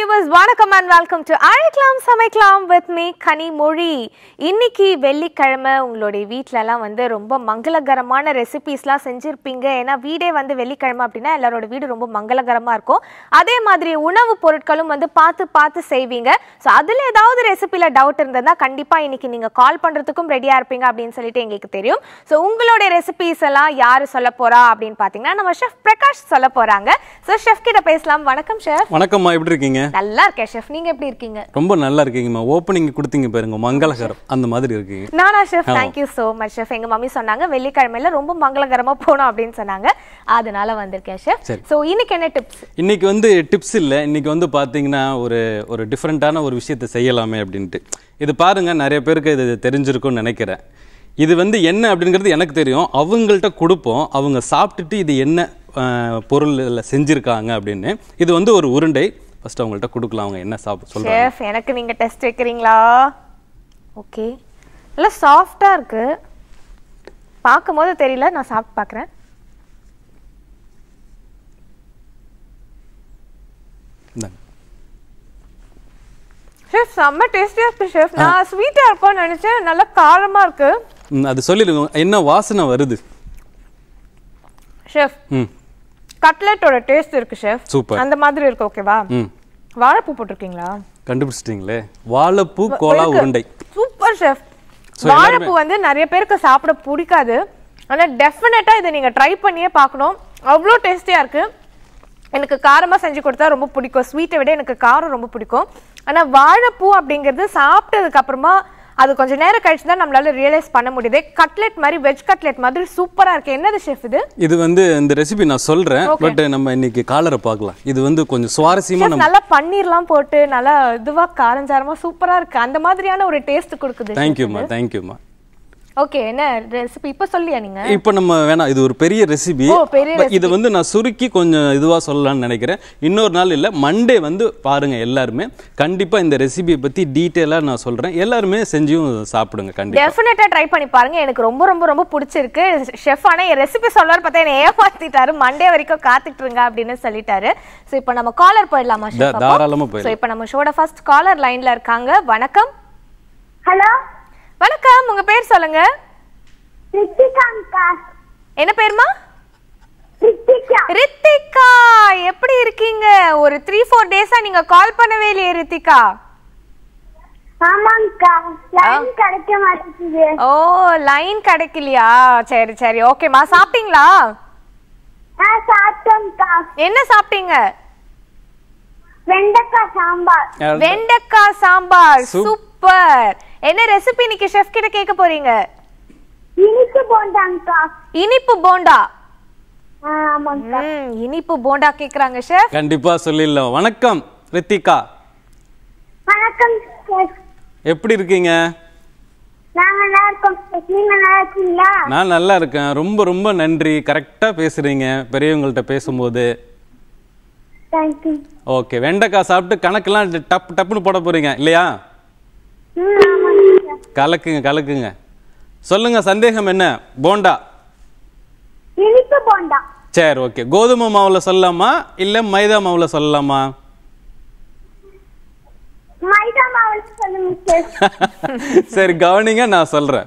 viewers வணக்கம் and welcome to அழைக்கலாம் சமைக்கலாம் வித் மீ கனிமொழி இன்னைக்கு வெள்ளிக்கிழமை உங்களுடைய வீட்டிலலாம் வந்து ரொம்ப மங்களகரமான ரெசிபீஸ்லாம் செஞ்சுருப்பீங்க ஏன்னா வீடே வந்து வெள்ளிக்கிழமை அப்படின்னா எல்லாரோட வீடு ரொம்ப மங்களகரமாக இருக்கும் அதே மாதிரி உணவு பொருட்களும் வந்து பார்த்து பார்த்து செய்வீங்க ஸோ அதில் ஏதாவது ரெசிபியில் டவுட் இருந்ததுன்னா கண்டிப்பாக இன்னைக்கு நீங்கள் கால் பண்ணுறதுக்கும் ரெடியாக இருப்பீங்க அப்படின்னு சொல்லிட்டு எங்களுக்கு தெரியும் ஸோ உங்களுடைய ரெசிபிஸ் எல்லாம் யார் சொல்ல போகிறா அப்படின்னு பார்த்தீங்கன்னா நம்ம ஷெஃப் பிரகாஷ் சொல்ல போகிறாங்க ஸோ ஷெஃப் கிட்ட பேசலாம் வணக்கம் ஷெஃப் வணக்கம்மா எப்படி இருக்கீங்க நல்லா இருக்கேன் ஷெஃப் நீங்க எப்படி இருக்கீங்க ரொம்ப நல்லா இருக்கீங்கம்மா ஓப்பனிங் கொடுத்தீங்க பாருங்க மங்களகரம் அந்த மாதிரி இருக்கீங்க நானா chef you so much chef எங்க மம்மி சொன்னாங்க வெள்ளிக்கிழமையில ரொம்ப மங்களகரமா போனோம் அப்படின்னு சொன்னாங்க அதனால வந்திருக்கேன் ஷெஃப் ஸோ இன்னைக்கு என்ன டிப்ஸ் இன்னைக்கு வந்து டிப்ஸ் இல்லை இன்னைக்கு வந்து பாத்தீங்கன்னா ஒரு ஒரு டிஃப்ரெண்டான ஒரு விஷயத்தை செய்யலாமே அப்படின்ட்டு இது பாருங்க நிறைய பேருக்கு இது தெரிஞ்சிருக்கும்னு நினைக்கிறேன் இது வந்து என்ன அப்படிங்கிறது எனக்கு தெரியும் அவங்கள்ட்ட கொடுப்போம் அவங்க சாப்பிட்டுட்டு இது என்ன பொருள் செஞ்சுருக்காங்க அப்படின்னு இது வந்து ஒரு உருண்டை ஃபர்ஸ்ட் அவங்கள்ட்ட கொடுக்கலாம் அவங்க என்ன சாப் சொல்றாங்க எனக்கு நீங்க டெஸ்ட் வைக்கிறீங்களா ஓகே நல்லா சாஃப்ட்டா இருக்கு பார்க்கும்போது தெரியல நான் சாப்பிட்டு பார்க்கறேன் ஷெஃப் செம்ம டேஸ்டியா இருக்கு ஷெஃப் நான் ஸ்வீட்டா இருக்கும்னு நினைச்சேன் நல்லா காரமா இருக்கு அது சொல்லிருங்க என்ன வாசனை வருது ஷெஃப் கட்லெட்டோட டேஸ்ட் இருக்கு செஃப் சூப்பர் அந்த மாதிரி இருக்கு ஓகேவா வாழைப்பூ போட்டிருக்கீங்களா கண்டுபிடிச்சிட்டீங்களே வாழைப்பூ கோலா உருண்டை சூப்பர் செஃப் வாழைப்பூ வந்து நிறைய பேருக்கு சாப்பிட பிடிக்காது ஆனால் டெஃபினட்டாக இதை நீங்க ட்ரை பண்ணியே பார்க்கணும் அவ்வளோ டேஸ்டியா இருக்கு எனக்கு காரமா செஞ்சு கொடுத்தா ரொம்ப பிடிக்கும் ஸ்வீட்டை விட எனக்கு காரம் ரொம்ப பிடிக்கும் ஆனால் வாழைப்பூ அப்படிங்கிறது சாப்பிட்டதுக்கு அப்புறமா அது கொஞ்சம் நேரம் கழிச்சு தான் நம்மளால ரியலைஸ் பண்ண முடியுது கட்லெட் மாதிரி வெஜ் கட்லெட் மாதிரி சூப்பரா இருக்கு என்னது ஷெஃப் இது இது வந்து இந்த ரெசிபி நான் சொல்றேன் பட் நம்ம இன்னைக்கு காலரை பார்க்கலாம் இது வந்து கொஞ்சம் சுவாரஸ்யமா நல்லா பன்னீர்லாம் போட்டு நல்லா இதுவா காரஞ்சாரமா சூப்பரா இருக்கு அந்த மாதிரியான ஒரு டேஸ்ட் கொடுக்குது தேங்க்யூமா தேங்க்யூமா ஓகே என்ன ரெசிபி இப்போ சொல்லியா நீங்க இப்போ நம்ம வேணாம் இது ஒரு பெரிய ரெசிபி இது வந்து நான் சுருக்கி கொஞ்சம் இதுவா சொல்லலாம்னு நினைக்கிறேன் இன்னொரு நாள் இல்லை மண்டே வந்து பாருங்க எல்லாருமே கண்டிப்பா இந்த ரெசிபியை பத்தி டீட்டெயிலா நான் சொல்றேன் எல்லாருமே செஞ்சும் சாப்பிடுங்க கண்டிப்பா டெஃபினட்டா ட்ரை பண்ணி பாருங்க எனக்கு ரொம்ப ரொம்ப ரொம்ப பிடிச்சிருக்கு ஷெஃப் ஆனா என் ரெசிபி சொல்றாரு பார்த்தா என்ன ஏமாத்திட்டாரு மண்டே வரைக்கும் காத்துட்டு இருங்க அப்படின்னு சொல்லிட்டாரு சோ இப்போ நம்ம காலர் போயிடலாமா தாராளமா போயிடலாம் இப்போ நம்ம ஷோட ஃபர்ஸ்ட் காலர் லைன்ல இருக்காங்க வணக்கம் ஹலோ வணக்கம் உங்க பேர் சொல்லுங்க என்ன பேருமா ரித்திகா எப்படி இருக்கீங்க ஒரு த்ரீ ஃபோர் டேஸா நீங்க கால் பண்ணவே இல்லையே ரித்திகா ஓ லைன் கிடைக்கலையா சரி சரி ஓகேமா சாப்பிட்டீங்களா என்ன சாப்பிட்டீங்க வெண்டைக்காய் சாம்பார் வெண்டைக்காய் சாம்பார் சூப்பர் என்ன ரெசிபி இன்னைக்கு ஷெஃப் கிட்ட கேட்க போறீங்க இனிப்பு போண்டாங்கா இனிப்பு போண்டா இனிப்பு போண்டா கேக்குறாங்க ஷெஃப் கண்டிப்பா சொல்லிடலாம் வணக்கம் ரித்திகா வணக்கம் எப்படி இருக்கீங்க நான் நல்லா இருக்கேன் ரொம்ப ரொம்ப நன்றி கரெக்டா பேசுறீங்க பெரியவங்கள்ட்ட பேசும்போது ஓகே வெண்டைக்காய் சாப்பிட்டு கணக்கெல்லாம் டப் டப்புன்னு போட போறீங்க இல்லையா கலக்குங்க கலக்குங்க சொல்லுங்க சந்தேகம் என்ன போண்டா இனிப்பு போண்டா சரி ஓகே கோதுமை மாவுல சொல்லலாமா இல்ல மைதா மாவுல சொல்லலாமா சரி கவனிங்க நான் சொல்றேன்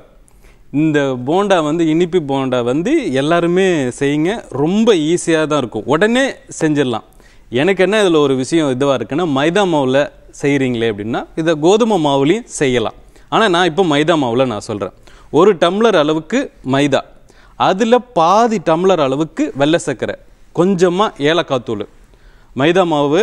இந்த போண்டா வந்து இனிப்பு போண்டா வந்து எல்லாருமே செய்யுங்க ரொம்ப ஈஸியாக தான் இருக்கும் உடனே செஞ்சிடலாம் எனக்கு என்ன இதில் ஒரு விஷயம் இதுவாக இருக்குன்னா மைதா மாவில் செய்கிறீங்களே அப்படின்னா இதை கோதுமை மாவுலையும் செய்யலாம் ஆனால் நான் இப்போ மைதா மாவில் நான் சொல்கிறேன் ஒரு டம்ளர் அளவுக்கு மைதா அதில் பாதி டம்ளர் அளவுக்கு வெள்ளை சர்க்கரை கொஞ்சமாக ஏலக்காய் தூள் மைதா மாவு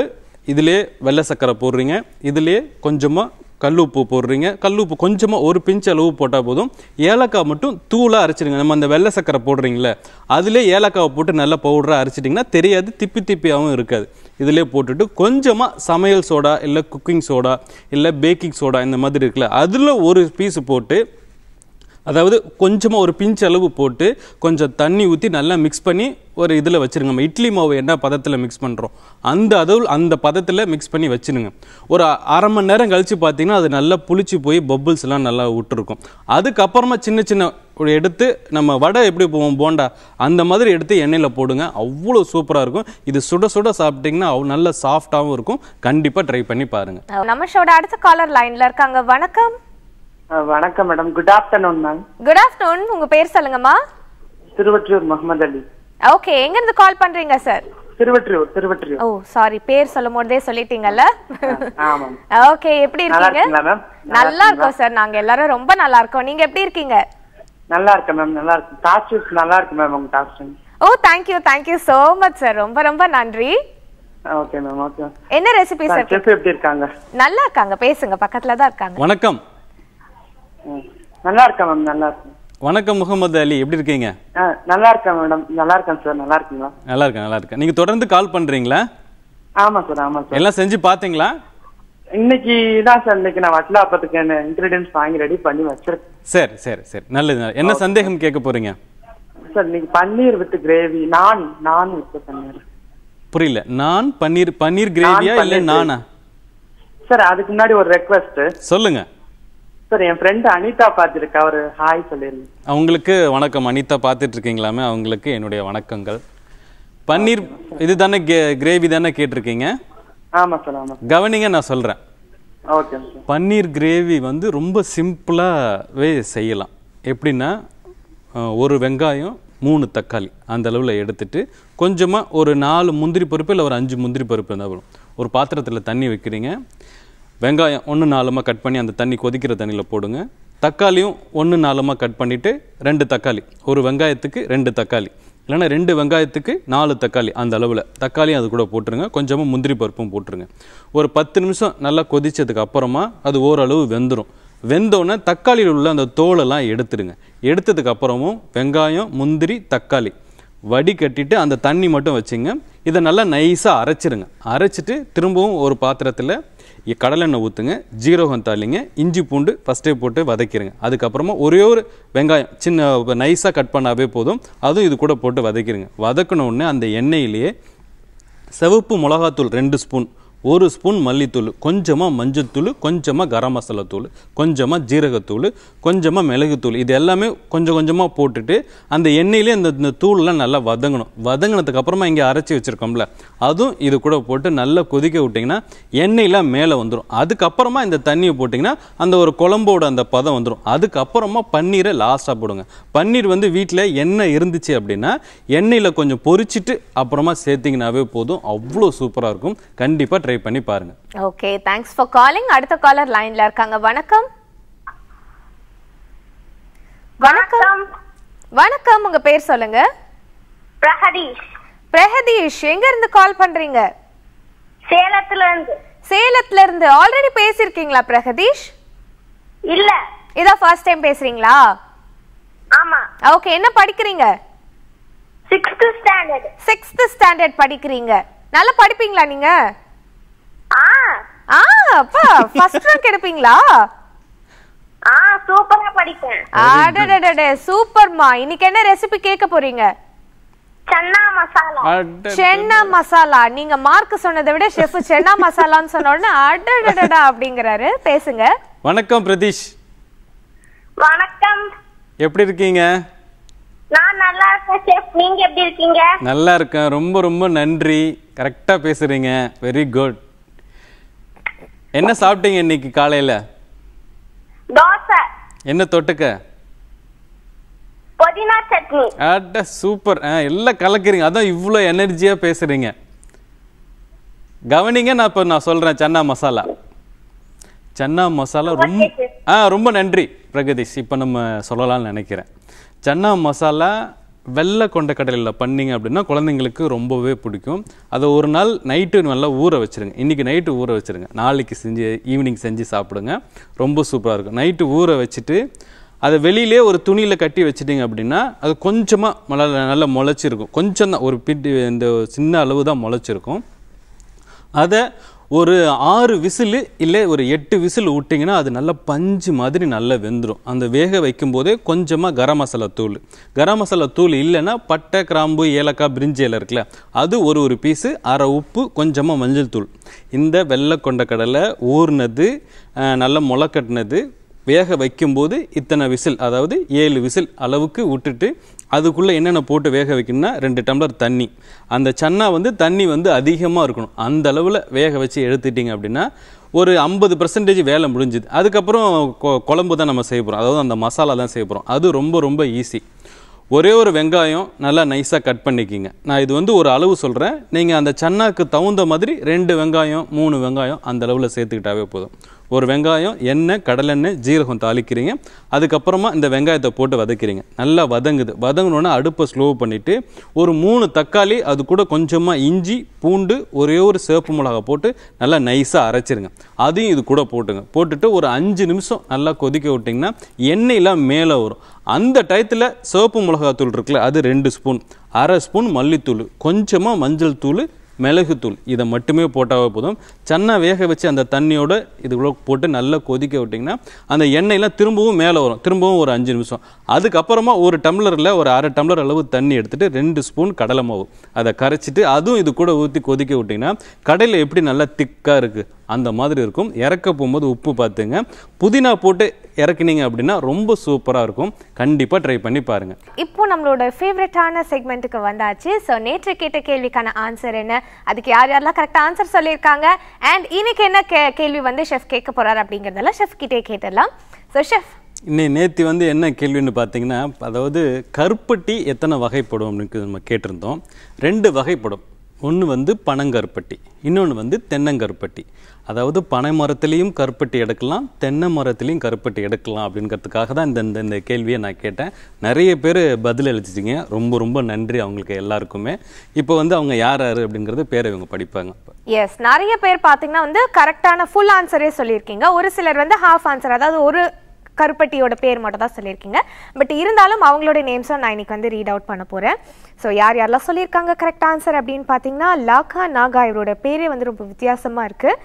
இதிலே வெள்ளை சர்க்கரை போடுறீங்க இதிலே கொஞ்சமாக கல்லுப்பு போடுறீங்க கல்லுப்பு கொஞ்சமாக ஒரு பிஞ்ச் அளவு போட்டால் போதும் ஏலக்காய் மட்டும் தூளாக அரைச்சிடுங்க நம்ம அந்த வெள்ளை சக்கரை போடுறீங்களே அதிலே ஏலக்காவை போட்டு நல்லா பவுடராக அரைச்சிட்டிங்கன்னா தெரியாது திப்பி திப்பியாகவும் இருக்காது இதிலே போட்டுட்டு கொஞ்சமாக சமையல் சோடா இல்லை குக்கிங் சோடா இல்லை பேக்கிங் சோடா இந்த மாதிரி இருக்குல்ல அதில் ஒரு பீஸ் போட்டு அதாவது கொஞ்சமாக ஒரு பிஞ்ச் அளவு போட்டு கொஞ்சம் தண்ணி ஊற்றி நல்லா மிக்ஸ் பண்ணி ஒரு இதில் வச்சுருங்க நம்ம இட்லி மாவு என்ன பதத்தில் மிக்ஸ் பண்ணுறோம் அந்த அதுவும் அந்த பதத்தில் மிக்ஸ் பண்ணி வச்சுருங்க ஒரு அரை மணி நேரம் கழித்து பார்த்தீங்கன்னா அது நல்லா புளிச்சு போய் பப்புள்ஸ்லாம் நல்லா விட்டுருக்கும் அதுக்கப்புறமா சின்ன சின்ன ஒரு எடுத்து நம்ம வடை எப்படி போவோம் போண்டா அந்த மாதிரி எடுத்து எண்ணெயில் போடுங்க அவ்வளோ சூப்பராக இருக்கும் இது சுட சுட சாப்பிட்டிங்கன்னா அவ்வளோ நல்ல சாஃப்டாகவும் இருக்கும் கண்டிப்பாக ட்ரை பண்ணி பாருங்கள் நம்ம ஷோட அடுத்த காலர் லைனில் இருக்காங்க வணக்கம் வணக்கம் madam good afternoon ma'am good afternoon உங்க பேர் சொல்லுங்கம்மா திருவற்றூர் முகமது அலி ஓகே எங்க இருந்து கால் பண்றீங்க சார் திருவற்றூர் திருவற்றூர் ஓ சாரி பேர் சொல்லும் போதே சொல்லிட்டீங்கல்ல ஓகே எப்படி இருக்கீங்க நல்லா இருக்கோம் சார் நாங்க எல்லாரும் ரொம்ப நல்லா இருக்கோம் நீங்க எப்படி இருக்கீங்க நல்லா இருக்கேன் மேம் நல்லா இருக்கு டாஸ்ட் நல்லா இருக்கு மேம் உங்க டாஸ்ட் oh thank you thank you so much sir ரொம்ப ரொம்ப நன்றி ஓகே மேம் ஓகே என்ன ரெசிபி சார் எப்படி இருக்காங்க நல்லா இருக்காங்க பேசுங்க பக்கத்துல தான் இருக்காங்க வணக்கம் நல்லா இருக்கேன் மேம் நல்லா இருக்கேன் வணக்கம் முகமது அலி எப்படி இருக்கீங்க நல்லா இருக்கேன் மேடம் நல்லா இருக்கேன் சார் நல்லா இருக்கீங்களா நல்லா இருக்கேன் நல்லா இருக்கேன் நீங்க தொடர்ந்து கால் பண்றீங்களா ஆமா சார் ஆமா சார் எல்லாம் செஞ்சு பாத்தீங்களா இன்னைக்கு தான் சார் இன்னைக்கு நான் வட்டலாப்பத்துக்கு இன்க்ரீடியன்ஸ் வாங்கி ரெடி பண்ணி வச்சிருக்கேன் சரி சரி சரி நல்லது என்ன சந்தேகம் கேட்க போறீங்க சார் நீங்க பன்னீர் வித் கிரேவி நான் நான் வித் பன்னீர் புரியல நான் பன்னீர் பன்னீர் கிரேவியா இல்ல நானா சார் அதுக்கு முன்னாடி ஒரு ரெக்வஸ்ட் சொல்லுங்க சார் என் ஃப்ரெண்ட் அனிதா பார்த்துருக்கா ஹாய் அவங்களுக்கு வணக்கம் அனிதா பார்த்துட்டு இருக்கீங்களாமே அவங்களுக்கு என்னுடைய வணக்கங்கள் பன்னீர் இது தானே கிரேவி தானே கேட்டிருக்கீங்க ஆமாம் சார் ஆமாம் கவனிங்க நான் சொல்கிறேன் ஓகே பன்னீர் கிரேவி வந்து ரொம்ப சிம்பிளாகவே செய்யலாம் எப்படின்னா ஒரு வெங்காயம் மூணு தக்காளி அந்த அளவில் எடுத்துட்டு கொஞ்சமாக ஒரு நாலு முந்திரி பருப்பு இல்லை ஒரு அஞ்சு முந்திரி பருப்பு இருந்தால் வரும் ஒரு பாத்திரத்தில் தண்ணி வைக்கிறீங்க வெங்காயம் ஒன்று நாலுமாக கட் பண்ணி அந்த தண்ணி கொதிக்கிற தண்ணியில் போடுங்க தக்காளியும் ஒன்று நாலுமாக கட் பண்ணிவிட்டு ரெண்டு தக்காளி ஒரு வெங்காயத்துக்கு ரெண்டு தக்காளி இல்லைனா ரெண்டு வெங்காயத்துக்கு நாலு தக்காளி அந்த அளவில் தக்காளியும் அது கூட போட்டுருங்க கொஞ்சமாக முந்திரி பருப்பும் போட்டுருங்க ஒரு பத்து நிமிஷம் நல்லா கொதித்ததுக்கு அப்புறமா அது ஓரளவு வெந்துடும் வெந்தோடனே தக்காளியில் உள்ள அந்த தோலெல்லாம் எடுத்துருங்க எடுத்ததுக்கு அப்புறமும் வெங்காயம் முந்திரி தக்காளி வடிகட்டிட்டு அந்த தண்ணி மட்டும் வச்சுங்க இதை நல்லா நைஸாக அரைச்சிருங்க அரைச்சிட்டு திரும்பவும் ஒரு பாத்திரத்தில் கடலெண்ணெய் ஊற்றுங்க ஜீரகம் தாளிங்க இஞ்சி பூண்டு ஃபஸ்ட்டே போட்டு வதக்கிடுங்க அதுக்கப்புறமா ஒரே ஒரு வெங்காயம் சின்ன நைஸாக கட் பண்ணாவே போதும் அதுவும் இது கூட போட்டு வதக்கிடுங்க வதக்கினோடனே அந்த எண்ணெயிலேயே செவப்பு மிளகாத்தூள் ரெண்டு ஸ்பூன் ஒரு ஸ்பூன் மல்லித்தூள் கொஞ்சமாக மஞ்சத்தூள் கொஞ்சமாக கரம் மசாலா தூள் கொஞ்சமாக ஜீரகத்தூள் கொஞ்சமாக மிளகுத்தூள் இது எல்லாமே கொஞ்சம் கொஞ்சமாக போட்டுட்டு அந்த எண்ணெயிலே அந்த இந்த தூள்லாம் நல்லா வதங்கணும் வதங்கினதுக்கப்புறமா இங்கே அரைச்சி வச்சுருக்கோம்ல அதுவும் இது கூட போட்டு நல்லா கொதிக்க விட்டிங்கன்னா எண்ணெயில் மேலே வந்துடும் அதுக்கப்புறமா இந்த தண்ணியை போட்டிங்கன்னா அந்த ஒரு குழம்போட அந்த பதம் வந்துடும் அதுக்கப்புறமா பன்னீரை லாஸ்ட்டாக போடுங்க பன்னீர் வந்து வீட்டில் எண்ணெய் இருந்துச்சு அப்படின்னா எண்ணெயில் கொஞ்சம் பொறிச்சிட்டு அப்புறமா சேர்த்திங்கனாவே போதும் அவ்வளோ சூப்பராக இருக்கும் கண்டிப்பாக ட்ரை பண்ணி பாருங்க ஓகே தேங்க்ஸ் ஃபார் காலிங் அடுத்த காலர் லைன்ல இருக்காங்க வணக்கம் வணக்கம் வணக்கம் உங்க பேர் சொல்லுங்க பிரகதீஷ் பிரகதீஷ் எங்க இருந்து கால் பண்றீங்க சேலத்துல இருந்து சேலத்துல இருந்து ஆல்ரெடி பேசிருக்கீங்களா பிரகதீஷ் இல்ல இதான் ஃபர்ஸ்ட் டைம் பேசுறீங்களா ஆமா ஓகே என்ன படிக்கிறீங்க 6th ஸ்டாண்டர்ட் 6th ஸ்டாண்டர்ட் படிக்கிறீங்க நல்லா படிப்பீங்களா நீங்க ஆ அப்பா ஃபர்ஸ்ட் ரேங்க் எடுப்பீங்களா ஆ சூப்பரா படிப்பேன் அடடடடே சூப்பர்மா இன்னைக்கு என்ன ரெசிபி கேட்க போறீங்க சென்னா மசாலா சென்னா மசாலா நீங்க மார்க் சொன்னதை விட செஃப் சென்னா மசாலான்னு சொன்ன உடனே அடடடடா அப்படிங்கறாரு பேசுங்க வணக்கம் பிரதீஷ் வணக்கம் எப்படி இருக்கீங்க நான் நல்லா இருக்கேன் செஃப் நீங்க எப்படி இருக்கீங்க நல்லா இருக்கேன் ரொம்ப ரொம்ப நன்றி கரெக்டா பேசுறீங்க வெரி குட் என்ன சாப்பிட்டீங்க இன்னைக்கு காலையில தோசை என்ன தொட்டுக்க புதினா சட்னி அட சூப்பர் எல்லாம் கலக்குறீங்க அதான் இவ்வளோ எனர்ஜியா பேசுறீங்க கவனிங்க நான் இப்போ நான் சொல்றேன் சன்னா மசாலா சன்னா மசாலா ரொம்ப ஆ ரொம்ப நன்றி பிரகதீஷ் இப்போ நம்ம சொல்லலாம்னு நினைக்கிறேன் சன்னா மசாலா வெள்ளை கொண்ட கடலையில் பண்ணிங்க அப்படின்னா குழந்தைங்களுக்கு ரொம்பவே பிடிக்கும் அதை ஒரு நாள் நைட்டு நல்லா ஊற வச்சுருங்க இன்றைக்கி நைட்டு ஊற வச்சுருங்க நாளைக்கு செஞ்சு ஈவினிங் செஞ்சு சாப்பிடுங்க ரொம்ப சூப்பராக இருக்கும் நைட்டு ஊற வச்சுட்டு அதை வெளியிலே ஒரு துணியில் கட்டி வச்சுட்டிங்க அப்படின்னா அது கொஞ்சமாக மழை நல்லா முளைச்சிருக்கும் கொஞ்சம் தான் ஒரு பிட்டு இந்த சின்ன அளவு தான் முளைச்சிருக்கும் அதை ஒரு ஆறு விசில் இல்லை ஒரு எட்டு விசில் விட்டிங்கன்னா அது நல்லா பஞ்சு மாதிரி நல்லா வெந்துடும் அந்த வேக வைக்கும் போதே கொஞ்சமாக கரம் மசாலா தூள் கரம் மசாலா தூள் இல்லைன்னா பட்டை கிராம்பு ஏலக்காய் பிரிஞ்சி இலை இருக்குல்ல அது ஒரு ஒரு பீஸு அரை உப்பு கொஞ்சமாக மஞ்சள் தூள் இந்த வெள்ளை கொண்ட கடலை ஊர்னது நல்லா முளைக்கட்டினது வேக வைக்கும்போது இத்தனை விசில் அதாவது ஏழு விசில் அளவுக்கு விட்டுட்டு அதுக்குள்ளே என்னென்ன போட்டு வேக வைக்கணும்னா ரெண்டு டம்ளர் தண்ணி அந்த சன்னா வந்து தண்ணி வந்து அதிகமாக இருக்கணும் அந்த அளவில் வேக வச்சு எடுத்துட்டிங்க அப்படின்னா ஒரு ஐம்பது பர்சன்டேஜ் வேலை முடிஞ்சுது அதுக்கப்புறம் குழம்பு தான் நம்ம செய்ய போகிறோம் அதாவது அந்த மசாலா தான் செய்ய போகிறோம் அது ரொம்ப ரொம்ப ஈஸி ஒரே ஒரு வெங்காயம் நல்லா நைஸாக கட் பண்ணிக்கிங்க நான் இது வந்து ஒரு அளவு சொல்கிறேன் நீங்கள் அந்த சன்னாக்கு தகுந்த மாதிரி ரெண்டு வெங்காயம் மூணு வெங்காயம் அந்த அளவில் சேர்த்துக்கிட்டாவே போதும் ஒரு வெங்காயம் எண்ணெய் கடலெண்ணெய் ஜீரகம் தாளிக்கிறீங்க அதுக்கப்புறமா இந்த வெங்காயத்தை போட்டு வதக்கிறீங்க நல்லா வதங்குது வதங்கினோன்னா அடுப்பை ஸ்லோ பண்ணிவிட்டு ஒரு மூணு தக்காளி அது கூட கொஞ்சமாக இஞ்சி பூண்டு ஒரே ஒரு சேப்பு மிளகா போட்டு நல்லா நைஸாக அரைச்சிருங்க அதையும் இது கூட போட்டுங்க போட்டுட்டு ஒரு அஞ்சு நிமிஷம் நல்லா கொதிக்க விட்டிங்கன்னா எண்ணெயெலாம் மேலே வரும் அந்த டயத்தில் சிவப்பு மிளகாத்தூள் இருக்குல்ல அது ரெண்டு ஸ்பூன் அரை ஸ்பூன் மல்லித்தூள் கொஞ்சமாக மஞ்சள் தூள் மிளகுத்தூள் இதை மட்டுமே போட்டாவே போதும் சன்னா வேக வச்சு அந்த தண்ணியோடு இதுக்குள்ள போட்டு நல்லா கொதிக்க விட்டிங்கன்னா அந்த எண்ணெயெலாம் திரும்பவும் மேலே வரும் திரும்பவும் ஒரு அஞ்சு நிமிஷம் அதுக்கப்புறமா ஒரு டம்ளரில் ஒரு அரை டம்ளர் அளவு தண்ணி எடுத்துகிட்டு ரெண்டு ஸ்பூன் கடலை மாவு அதை கரைச்சிட்டு அதுவும் இது கூட ஊற்றி கொதிக்க விட்டிங்கன்னா கடையில் எப்படி நல்லா திக்காக இருக்குது அந்த மாதிரி இருக்கும் இறக்க போகும்போது உப்பு பார்த்துங்க புதினா போட்டு இறக்குனீங்க அப்படின்னா ரொம்ப சூப்பராக இருக்கும் கண்டிப்பாக ட்ரை பண்ணி பாருங்கள் இப்போ நம்மளோட ஃபேவரட்டான செக்மெண்ட்டுக்கு வந்தாச்சு ஸோ நேற்று கேட்ட கேள்விக்கான ஆன்சர் என்ன அதுக்கு யார் யாரெல்லாம் கரெக்டாக ஆன்சர் சொல்லியிருக்காங்க அண்ட் இன்னைக்கு என்ன கே கேள்வி வந்து ஷெஃப் கேட்க போகிறார் அப்படிங்கிறதெல்லாம் ஷெஃப் கிட்டே கேட்டலாம் ஸோ ஷெஃப் இன்னைக்கு நேற்று வந்து என்ன கேள்வின்னு பார்த்தீங்கன்னா அதாவது கருப்பட்டி எத்தனை வகைப்படும் அப்படின்னு நம்ம கேட்டிருந்தோம் ரெண்டு வகைப்படும் ஒன்று வந்து பனங்கருப்பட்டி இன்னொன்று வந்து தென்னங்கருப்பட்டி அதாவது பனை மரத்துலேயும் கருப்பட்டி எடுக்கலாம் தென்னை மரத்துலேயும் கருப்பட்டி எடுக்கலாம் அப்படிங்கிறதுக்காக தான் இந்த இந்த கேள்வியை நான் கேட்டேன் நிறைய பேர் பதில் அளிச்சிச்சிங்க ரொம்ப ரொம்ப நன்றி அவங்களுக்கு எல்லாருக்குமே இப்போ வந்து அவங்க யார் யார் அப்படிங்கிறது பேரை இவங்க படிப்பாங்க எஸ் நிறைய பேர் பார்த்தீங்கன்னா வந்து கரெக்டான ஃபுல் ஆன்சரே சொல்லியிருக்கீங்க ஒரு சிலர் வந்து ஹாஃப் ஆன்சர் அதாவது ஒரு கருப்பட்டியோட பேர் மட்டும் தான் சொல்லியிருக்கீங்க பட் இருந்தாலும் அவங்களோட நேம்ஸை நான் இன்னைக்கு வந்து ரீட் அவுட் பண்ண போகிறேன் ஸோ யார் யாரெல்லாம் சொல்லியிருக்காங்க கரெக்ட் ஆன்சர் அப்படின்னு பார்த்தீங்கன்னா லாகா நாகா இவரோட பேரே வந்து ரொம்ப வித்தியாசமாக இருக்குது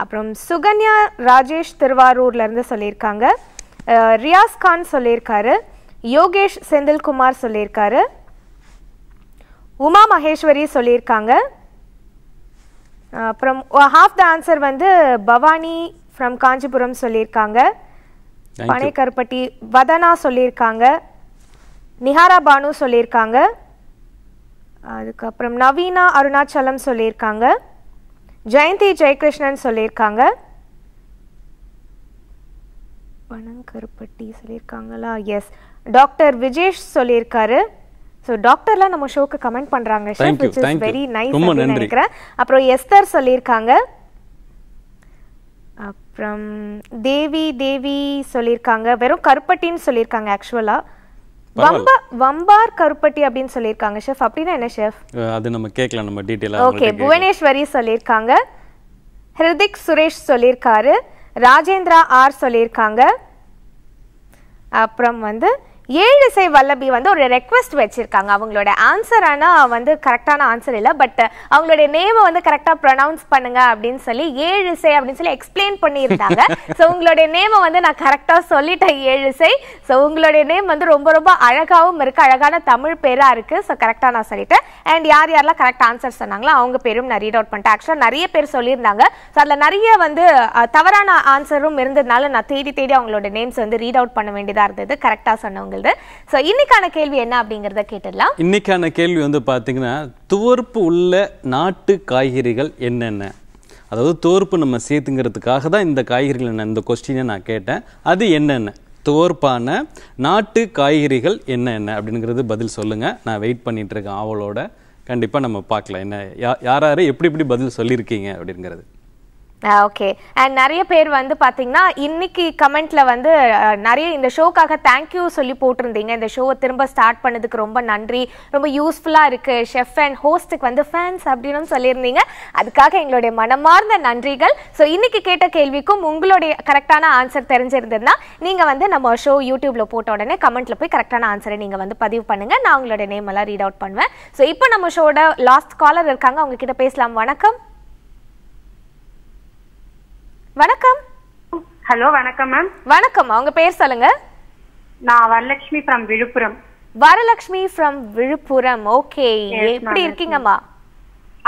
அப்புறம் சுகன்யா ராஜேஷ் திருவாரூர்லேருந்து சொல்லியிருக்காங்க ரியாஸ் கான் சொல்லியிருக்காரு யோகேஷ் செந்தில்குமார் சொல்லியிருக்காரு உமா மகேஸ்வரி சொல்லியிருக்காங்க அப்புறம் ஹாஃப் த ஆன்சர் வந்து பவானி ஃப்ரம் காஞ்சிபுரம் சொல்லியிருக்காங்க பனைக்கருப்பட்டி வதனா சொல்லியிருக்காங்க நிஹாரா பானு சொல்லியிருக்காங்க அதுக்கப்புறம் நவீனா அருணாச்சலம் சொல்லியிருக்காங்க ஜெயந்தி ஜெயகிருஷ்ணன் சொல்லியிருக்காங்க வனங்கருப்பட்டி சொல்லியிருக்காங்களா எஸ் டாக்டர் விஜேஷ் சொல்லியிருக்காரு ஸோ டாக்டர்லாம் நம்ம ஷோக்கு கமெண்ட் பண்ணுறாங்க விச் இஸ் வெரி நைஸ் நினைக்கிறேன் அப்புறம் எஸ்தர் சொல்லியிருக்காங்க அப்புறம் தேவி தேவி சொல்லியிருக்காங்க வெறும் கருப்பட்டின்னு சொல்லியிருக்காங்க ஆக்சுவலாக வம்பா வம்பார் கருப்பட்டி அப்படின்னு சொல்லிருக்காங்க ஷெஃப் அப்படின்னா என்ன ஷெஃப் அது நம்ம கேட்கலாம் நம்ம டீட்டெயிலாக ஓகே புவனேஸ்வரி சொல்லிருக்காங்க ஹிருதிக் சுரேஷ் சொல்லிருக்காரு ராஜேந்திரா ஆர் சொல்லிருக்காங்க அப்புறம் வந்து ஏழு இசை வல்லபி வந்து ஒரு ரெக்வெஸ்ட் வச்சுருக்காங்க அவங்களோட ஆன்சர் ஆனால் வந்து கரெக்டான ஆன்சர் இல்லை பட் அவங்களுடைய நேமை வந்து கரெக்டாக ப்ரொனவுன்ஸ் பண்ணுங்க அப்படின்னு சொல்லி ஏழு இசை அப்படின்னு சொல்லி எக்ஸ்பிளைன் பண்ணியிருந்தாங்க ஸோ உங்களுடைய நேமை வந்து நான் கரெக்டாக சொல்லிட்டேன் ஏழு இசை ஸோ உங்களுடைய நேம் வந்து ரொம்ப ரொம்ப அழகாகவும் இருக்குது அழகான தமிழ் பேராக இருக்குது ஸோ கரெக்டாக நான் சொல்லிட்டேன் அண்ட் யார் யாரெல்லாம் கரெக்ட் ஆன்சர் சொன்னாங்களோ அவங்க பேரும் நான் ரீட் அவுட் பண்ணிட்டேன் ஆக்சுவலாக நிறைய பேர் சொல்லியிருந்தாங்க ஸோ அதில் நிறைய வந்து தவறான ஆன்சரும் இருந்ததுனால நான் தேடி தேடி அவங்களோட நேம்ஸ் வந்து ரீட் அவுட் பண்ண வேண்டியதாக இருந்தது கரெக்டாக சொன்னவங்க அப்படிங்கிறது ஸோ இன்னைக்கான கேள்வி என்ன அப்படிங்கிறத கேட்டுடலாம் இன்னைக்கான கேள்வி வந்து பார்த்தீங்கன்னா துவர்ப்பு உள்ள நாட்டு காய்கறிகள் என்னென்ன அதாவது துவர்ப்பு நம்ம சேர்த்துங்கிறதுக்காக தான் இந்த காய்கறிகள் என்ன இந்த கொஸ்டினை நான் கேட்டேன் அது என்னென்ன துவர்ப்பான நாட்டு காய்கறிகள் என்னென்ன அப்படிங்கிறது பதில் சொல்லுங்கள் நான் வெயிட் பண்ணிகிட்டு இருக்கேன் ஆவலோட கண்டிப்பாக நம்ம பார்க்கலாம் என்ன யா யார் யார் எப்படி எப்படி பதில் சொல்லியிருக்கீங்க அப்படிங்கிறது ஓகே அண்ட் நிறைய பேர் வந்து பார்த்தீங்கன்னா இன்னைக்கு கமெண்ட்ல வந்து நிறைய இந்த ஷோக்காக தேங்க்யூ சொல்லி போட்டிருந்தீங்க இந்த ஷோவை திரும்ப ஸ்டார்ட் பண்ணதுக்கு ரொம்ப நன்றி ரொம்ப யூஸ்ஃபுல்லாக இருக்கு ஷெஃப் அண்ட் ஹோஸ்ட்டுக்கு வந்து ஃபேன்ஸ் அப்படின்னு சொல்லியிருந்தீங்க அதுக்காக எங்களுடைய மனமார்ந்த நன்றிகள் ஸோ இன்னைக்கு கேட்ட கேள்விக்கும் உங்களுடைய கரெக்டான ஆன்சர் தெரிஞ்சிருந்ததுன்னா நீங்கள் வந்து நம்ம ஷோ யூடியூப்ல போட்ட உடனே கமெண்ட்ல போய் கரெக்டான ஆன்சரை நீங்கள் வந்து பதிவு பண்ணுங்க நான் உங்களுடைய நேம் எல்லாம் ரீட் அவுட் பண்ணுவேன் ஸோ இப்போ நம்ம ஷோட லாஸ்ட் காலர் இருக்காங்க அவங்க கிட்ட பேசலாம் வணக்கம் வணக்கம் ஹலோ வணக்கம் மேம் வணக்கம் அவங்க பேர் சொல்லுங்க நான் Varalakshmi from Villupuram Varalakshmi from Villupuram okay எப்படி இருக்கீங்கம்மா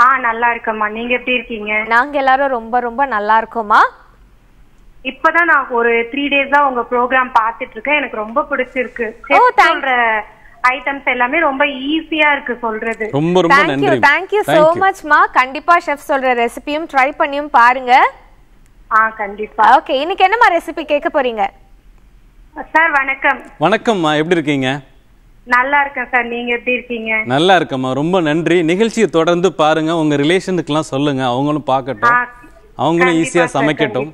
ஆ நல்லா இருக்கம்மா நீங்க எப்படி இருக்கீங்க நாங்க எல்லாரும் ரொம்ப ரொம்ப நல்லா இருக்கோம்மா இப்பதான் நான் ஒரு த்ரீ டேஸ் தான் உங்க ப்ரோக்ராம் பாத்துட்டு இருக்கேன் எனக்கு ரொம்ப பிடிச்சிருக்கு சொல்ற ஐட்டம்ஸ் எல்லாமே ரொம்ப ஈஸியா இருக்கு சொல்றது ரொம்ப ரொம்ப நன்றி थैंक यू so much மா கண்டிப்பா செஃப் சொல்ற ரெசிபியும் ட்ரை பண்ணியும் பாருங்க ஆ கண்டிப்பா ஓகே இன்னைக்கு என்னமா ரெசிபி கேட்க போறீங்க சார் வணக்கம் வணக்கம்மா எப்படி இருக்கீங்க நல்லா இருக்கேன் சார் நீங்க எப்படி இருக்கீங்க நல்லா இருக்கம்மா ரொம்ப நன்றி நிகழ்ச்சியை தொடர்ந்து பாருங்க உங்க ரிலேஷனுக்குலாம் சொல்லுங்க அவங்களும் பார்க்கட்டும் அவங்களும் ஈஸியா சமைக்கட்டும்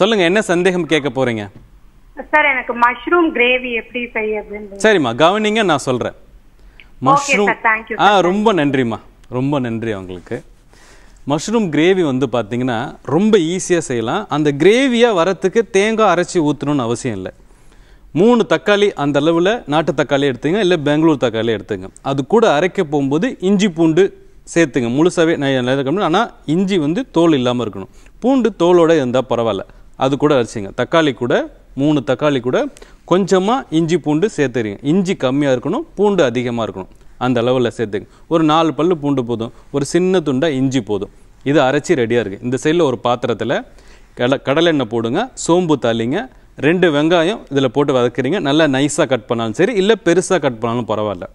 சொல்லுங்க என்ன சந்தேகம் கேட்க போறீங்க சார் எனக்கு மஷ்ரூம் கிரேவி எப்படி செய்யறது சரிம்மா கவனிங்க நான் சொல்றேன் மஷ்ரூம் ஆ ரொம்ப நன்றிம்மா ரொம்ப நன்றி உங்களுக்கு மஷ்ரூம் கிரேவி வந்து பார்த்தீங்கன்னா ரொம்ப ஈஸியாக செய்யலாம் அந்த கிரேவியாக வரத்துக்கு தேங்காய் அரைச்சி ஊற்றணும்னு அவசியம் இல்லை மூணு தக்காளி அந்த அளவில் நாட்டு தக்காளி எடுத்துங்க இல்லை பெங்களூர் தக்காளி எடுத்துங்க அது கூட அரைக்க போகும்போது இஞ்சி பூண்டு சேர்த்துங்க முழுசாகவே நான் இருக்கணும் ஆனால் இஞ்சி வந்து தோல் இல்லாமல் இருக்கணும் பூண்டு தோலோடு இருந்தால் பரவாயில்ல அது கூட அரைச்சிங்க தக்காளி கூட மூணு தக்காளி கூட கொஞ்சமாக இஞ்சி பூண்டு சேர்த்துறீங்க இஞ்சி கம்மியாக இருக்கணும் பூண்டு அதிகமாக இருக்கணும் அந்த அளவில் சேர்த்துங்க ஒரு நாலு பல் பூண்டு போதும் ஒரு சின்ன துண்டாக இஞ்சி போதும் இது அரைச்சி ரெடியாக இருக்குது இந்த சைடில் ஒரு பாத்திரத்தில் கட கடலெண்ணெய் போடுங்க சோம்பு தாளிங்க ரெண்டு வெங்காயம் இதில் போட்டு வதக்குறீங்க நல்லா நைஸாக கட் பண்ணாலும் சரி இல்லை பெருசாக கட் பண்ணாலும் பரவாயில்ல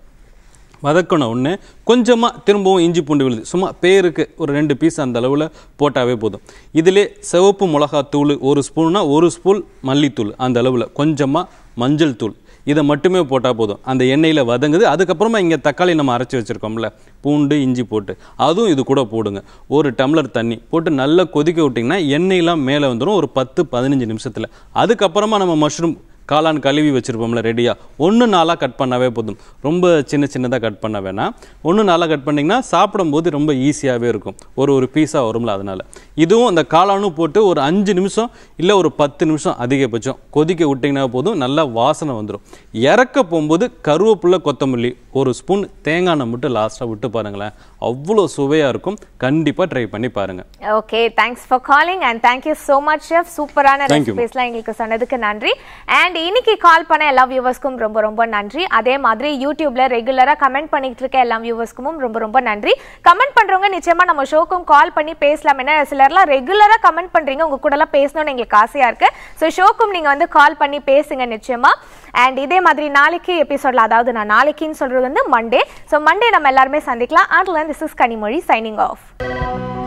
வதக்கணும் ஒன்று கொஞ்சமாக திரும்பவும் இஞ்சி பூண்டு விழுது சும்மா பேருக்கு ஒரு ரெண்டு பீஸ் அந்த அளவில் போட்டாவே போதும் இதிலே சிவப்பு மிளகாத்தூள் ஒரு ஸ்பூன்னா ஒரு ஸ்பூன் மல்லித்தூள் அந்த அளவில் கொஞ்சமாக மஞ்சள் தூள் இதை மட்டுமே போட்டால் போதும் அந்த எண்ணெயில் வதங்குது அதுக்கப்புறமா இங்கே தக்காளி நம்ம அரைச்சி வச்சுருக்கோம்ல பூண்டு இஞ்சி போட்டு அதுவும் இது கூட போடுங்க ஒரு டம்ளர் தண்ணி போட்டு நல்லா கொதிக்க விட்டிங்கன்னா எண்ணெயெலாம் மேலே வந்துடும் ஒரு பத்து பதினஞ்சு நிமிஷத்தில் அதுக்கப்புறமா நம்ம மஷ்ரூம் காளான் கழுவி வச்சுருப்போம்ல ரெடியாக ஒன்று நாளாக கட் பண்ணாவே போதும் ரொம்ப சின்ன சின்னதாக கட் பண்ண வேணாம் ஒன்று நாளாக கட் பண்ணிங்கன்னா சாப்பிடும்போது ரொம்ப ஈஸியாகவே இருக்கும் ஒரு ஒரு பீஸாக வரும்ல அதனால் இதுவும் அந்த காளானும் போட்டு ஒரு அஞ்சு நிமிஷம் இல்லை ஒரு பத்து நிமிஷம் அதிகபட்சம் கொதிக்க விட்டிங்கன்னா போதும் நல்லா வாசனை வந்துடும் இறக்க போகும்போது கருவேப்பில்ல கொத்தமல்லி ஒரு ஸ்பூன் தேங்காய் மட்டும் லாஸ்ட்டாக விட்டு பாருங்களேன் அவ்வளோ சுவையாக இருக்கும் கண்டிப்பாக ட்ரை பண்ணி பாருங்கள் okay thanks for calling and thank you so much chef சூப்பரான ரெசிபிஸ்லாம் எங்களுக்கு சொன்னதுக்கு நன்றி அண்ட் அண்ட் இன்னைக்கு கால் பண்ண எல்லா வியூவர்ஸ்க்கும் ரொம்ப ரொம்ப நன்றி அதே மாதிரி யூடியூப்ல ரெகுலராக கமெண்ட் பண்ணிட்டு இருக்க எல்லா வியூவர்ஸ்க்கும் ரொம்ப ரொம்ப நன்றி கமெண்ட் பண்றவங்க நிச்சயமா நம்ம ஷோக்கும் கால் பண்ணி பேசலாம் என்ன சிலர்லாம் ரெகுலராக கமெண்ட் பண்றீங்க உங்க கூட எல்லாம் பேசணும்னு எங்களுக்கு ஆசையா இருக்கு ஸோ ஷோக்கும் நீங்க வந்து கால் பண்ணி பேசுங்க நிச்சயமா அண்ட் இதே மாதிரி நாளைக்கு எபிசோட்ல அதாவது நான் நாளைக்குன்னு சொல்றது வந்து மண்டே ஸோ மண்டே நம்ம எல்லாருமே சந்திக்கலாம் அதில் this is Kanimozhi signing of